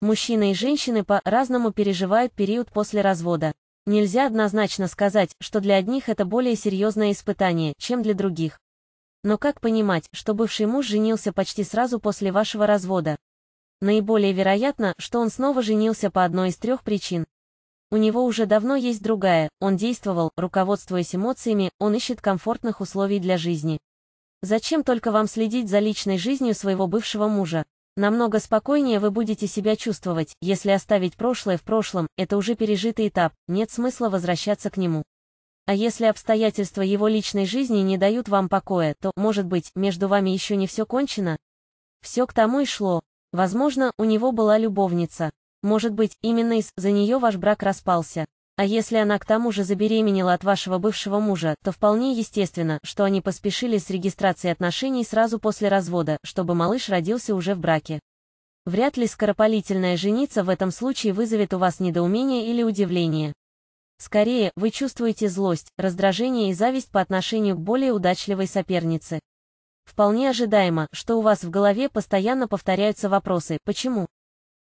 Мужчины и женщины по-разному переживают период после развода. Нельзя однозначно сказать, что для одних это более серьезное испытание, чем для других. Но как понимать, что бывший муж женился почти сразу после вашего развода? Наиболее вероятно, что он снова женился по одной из трех причин. У него уже давно есть другая, он действовал, руководствуясь эмоциями, он ищет комфортных условий для жизни. Зачем только вам следить за личной жизнью своего бывшего мужа? Намного спокойнее вы будете себя чувствовать, если оставить прошлое в прошлом, это уже пережитый этап, нет смысла возвращаться к нему. А если обстоятельства его личной жизни не дают вам покоя, то, может быть, между вами еще не все кончено? Все к тому и шло. Возможно, у него была любовница. Может быть, именно из-за нее ваш брак распался. А если она к тому же забеременела от вашего бывшего мужа, то вполне естественно, что они поспешили с регистрацией отношений сразу после развода, чтобы малыш родился уже в браке. Вряд ли скоропалительная женица в этом случае вызовет у вас недоумение или удивление. Скорее, вы чувствуете злость, раздражение и зависть по отношению к более удачливой сопернице. Вполне ожидаемо, что у вас в голове постоянно повторяются вопросы «почему?»,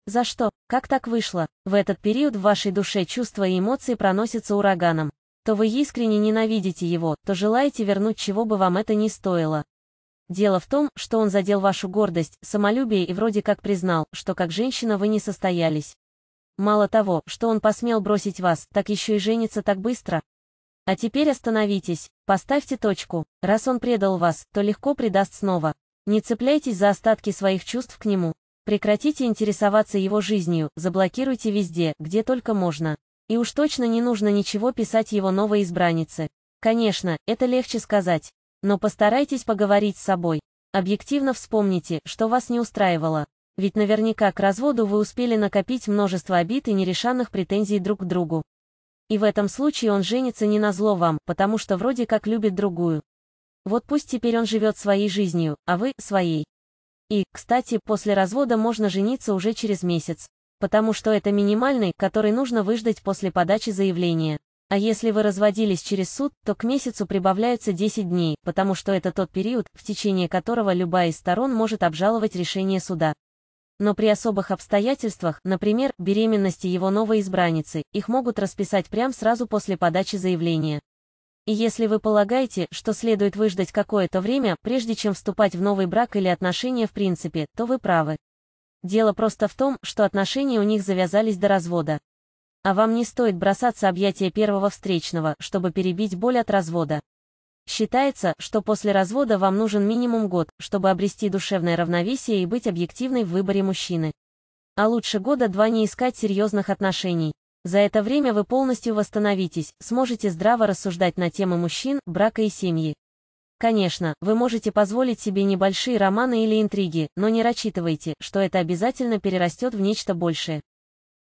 за что? Как так вышло? В этот период в вашей душе чувства и эмоции проносятся ураганом. То вы искренне ненавидите его, то желаете вернуть чего бы вам это ни стоило. Дело в том, что он задел вашу гордость, самолюбие и вроде как признал, что как женщина вы не состоялись. Мало того, что он посмел бросить вас, так еще и женится так быстро. А теперь остановитесь, поставьте точку. Раз он предал вас, то легко предаст снова. Не цепляйтесь за остатки своих чувств к нему, Прекратите интересоваться его жизнью, заблокируйте везде, где только можно. И уж точно не нужно ничего писать его новой избраннице. Конечно, это легче сказать. Но постарайтесь поговорить с собой. Объективно вспомните, что вас не устраивало. Ведь наверняка к разводу вы успели накопить множество обид и нерешанных претензий друг к другу. И в этом случае он женится не на зло вам, потому что вроде как любит другую. Вот пусть теперь он живет своей жизнью, а вы — своей. И, кстати, после развода можно жениться уже через месяц, потому что это минимальный, который нужно выждать после подачи заявления. А если вы разводились через суд, то к месяцу прибавляются 10 дней, потому что это тот период, в течение которого любая из сторон может обжаловать решение суда. Но при особых обстоятельствах, например, беременности его новой избранницы, их могут расписать прямо сразу после подачи заявления. И если вы полагаете, что следует выждать какое-то время, прежде чем вступать в новый брак или отношения в принципе, то вы правы. Дело просто в том, что отношения у них завязались до развода. А вам не стоит бросаться объятия первого встречного, чтобы перебить боль от развода. Считается, что после развода вам нужен минимум год, чтобы обрести душевное равновесие и быть объективной в выборе мужчины. А лучше года два не искать серьезных отношений. За это время вы полностью восстановитесь, сможете здраво рассуждать на темы мужчин, брака и семьи. Конечно, вы можете позволить себе небольшие романы или интриги, но не рассчитывайте, что это обязательно перерастет в нечто большее.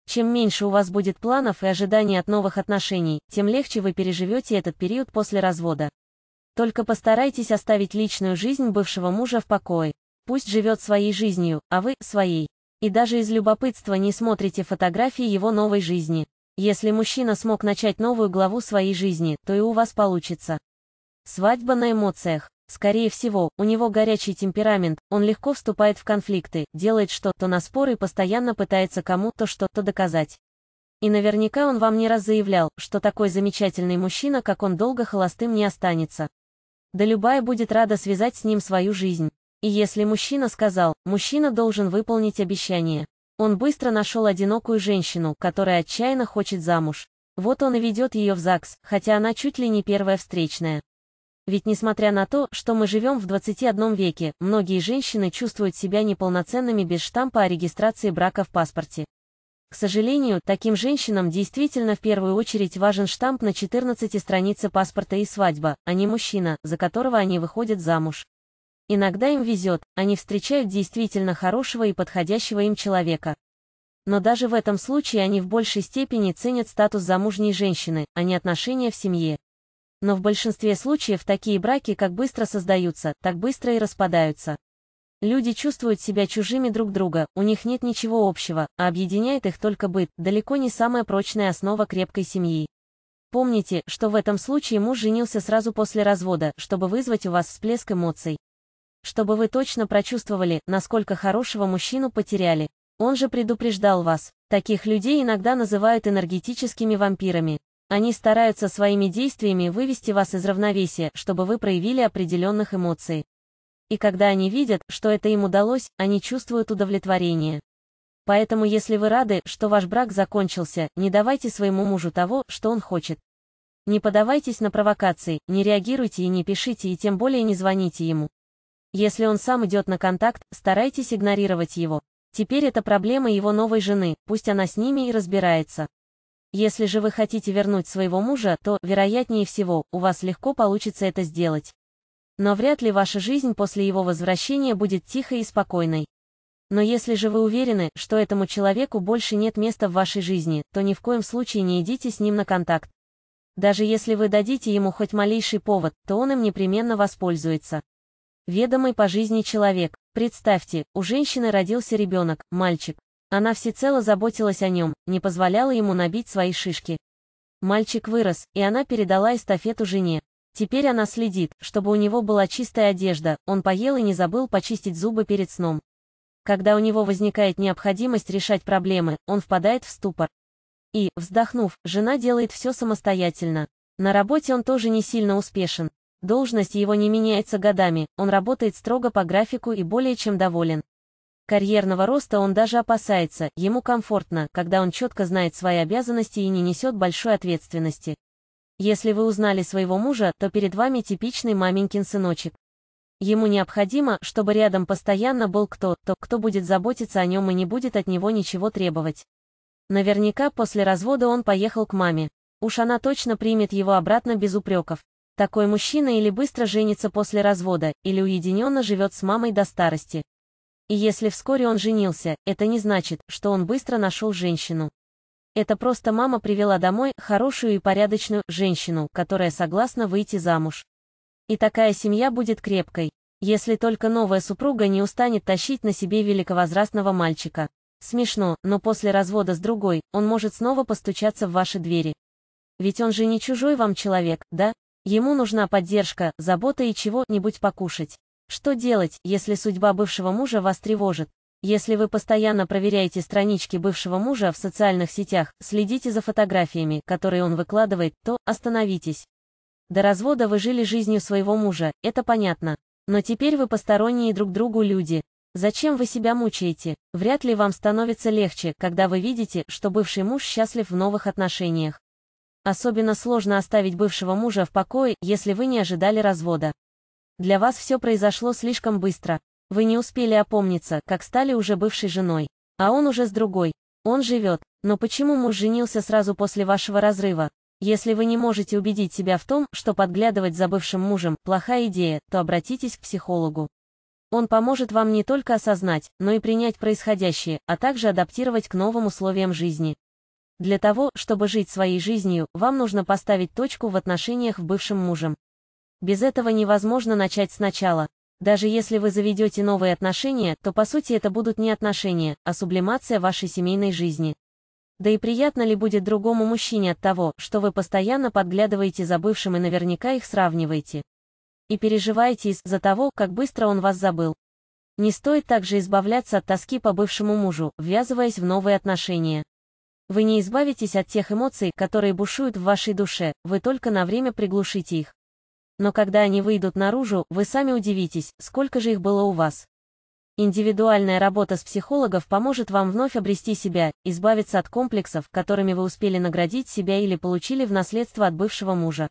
Чем меньше у вас будет планов и ожиданий от новых отношений, тем легче вы переживете этот период после развода. Только постарайтесь оставить личную жизнь бывшего мужа в покое. Пусть живет своей жизнью, а вы – своей и даже из любопытства не смотрите фотографии его новой жизни. Если мужчина смог начать новую главу своей жизни, то и у вас получится. Свадьба на эмоциях. Скорее всего, у него горячий темперамент, он легко вступает в конфликты, делает что-то на споры и постоянно пытается кому-то что-то доказать. И наверняка он вам не раз заявлял, что такой замечательный мужчина, как он, долго холостым не останется. Да любая будет рада связать с ним свою жизнь. И если мужчина сказал, мужчина должен выполнить обещание. Он быстро нашел одинокую женщину, которая отчаянно хочет замуж. Вот он и ведет ее в ЗАГС, хотя она чуть ли не первая встречная. Ведь несмотря на то, что мы живем в 21 веке, многие женщины чувствуют себя неполноценными без штампа о регистрации брака в паспорте. К сожалению, таким женщинам действительно в первую очередь важен штамп на 14 странице паспорта и свадьба, а не мужчина, за которого они выходят замуж. Иногда им везет, они встречают действительно хорошего и подходящего им человека. Но даже в этом случае они в большей степени ценят статус замужней женщины, а не отношения в семье. Но в большинстве случаев такие браки как быстро создаются, так быстро и распадаются. Люди чувствуют себя чужими друг друга, у них нет ничего общего, а объединяет их только быт, далеко не самая прочная основа крепкой семьи. Помните, что в этом случае муж женился сразу после развода, чтобы вызвать у вас всплеск эмоций чтобы вы точно прочувствовали, насколько хорошего мужчину потеряли. Он же предупреждал вас. Таких людей иногда называют энергетическими вампирами. Они стараются своими действиями вывести вас из равновесия, чтобы вы проявили определенных эмоций. И когда они видят, что это им удалось, они чувствуют удовлетворение. Поэтому если вы рады, что ваш брак закончился, не давайте своему мужу того, что он хочет. Не подавайтесь на провокации, не реагируйте и не пишите и тем более не звоните ему. Если он сам идет на контакт, старайтесь игнорировать его. Теперь это проблема его новой жены, пусть она с ними и разбирается. Если же вы хотите вернуть своего мужа, то, вероятнее всего, у вас легко получится это сделать. Но вряд ли ваша жизнь после его возвращения будет тихой и спокойной. Но если же вы уверены, что этому человеку больше нет места в вашей жизни, то ни в коем случае не идите с ним на контакт. Даже если вы дадите ему хоть малейший повод, то он им непременно воспользуется. Ведомый по жизни человек. Представьте, у женщины родился ребенок, мальчик. Она всецело заботилась о нем, не позволяла ему набить свои шишки. Мальчик вырос, и она передала эстафету жене. Теперь она следит, чтобы у него была чистая одежда, он поел и не забыл почистить зубы перед сном. Когда у него возникает необходимость решать проблемы, он впадает в ступор. И, вздохнув, жена делает все самостоятельно. На работе он тоже не сильно успешен. Должность его не меняется годами, он работает строго по графику и более чем доволен. Карьерного роста он даже опасается, ему комфортно, когда он четко знает свои обязанности и не несет большой ответственности. Если вы узнали своего мужа, то перед вами типичный маменькин сыночек. Ему необходимо, чтобы рядом постоянно был кто-то, кто будет заботиться о нем и не будет от него ничего требовать. Наверняка после развода он поехал к маме. Уж она точно примет его обратно без упреков. Такой мужчина или быстро женится после развода, или уединенно живет с мамой до старости. И если вскоре он женился, это не значит, что он быстро нашел женщину. Это просто мама привела домой хорошую и порядочную женщину, которая согласна выйти замуж. И такая семья будет крепкой, если только новая супруга не устанет тащить на себе великовозрастного мальчика. Смешно, но после развода с другой, он может снова постучаться в ваши двери. Ведь он же не чужой вам человек, да? Ему нужна поддержка, забота и чего-нибудь покушать. Что делать, если судьба бывшего мужа вас тревожит? Если вы постоянно проверяете странички бывшего мужа в социальных сетях, следите за фотографиями, которые он выкладывает, то остановитесь. До развода вы жили жизнью своего мужа, это понятно. Но теперь вы посторонние друг другу люди. Зачем вы себя мучаете? Вряд ли вам становится легче, когда вы видите, что бывший муж счастлив в новых отношениях. Особенно сложно оставить бывшего мужа в покое, если вы не ожидали развода. Для вас все произошло слишком быстро. Вы не успели опомниться, как стали уже бывшей женой. А он уже с другой. Он живет. Но почему муж женился сразу после вашего разрыва? Если вы не можете убедить себя в том, что подглядывать за бывшим мужем – плохая идея, то обратитесь к психологу. Он поможет вам не только осознать, но и принять происходящее, а также адаптировать к новым условиям жизни. Для того, чтобы жить своей жизнью, вам нужно поставить точку в отношениях с бывшим мужем. Без этого невозможно начать сначала. Даже если вы заведете новые отношения, то по сути это будут не отношения, а сублимация вашей семейной жизни. Да и приятно ли будет другому мужчине от того, что вы постоянно подглядываете за бывшим и наверняка их сравниваете. И переживаете из-за того, как быстро он вас забыл. Не стоит также избавляться от тоски по бывшему мужу, ввязываясь в новые отношения. Вы не избавитесь от тех эмоций, которые бушуют в вашей душе, вы только на время приглушите их. Но когда они выйдут наружу, вы сами удивитесь, сколько же их было у вас. Индивидуальная работа с психологов поможет вам вновь обрести себя, избавиться от комплексов, которыми вы успели наградить себя или получили в наследство от бывшего мужа.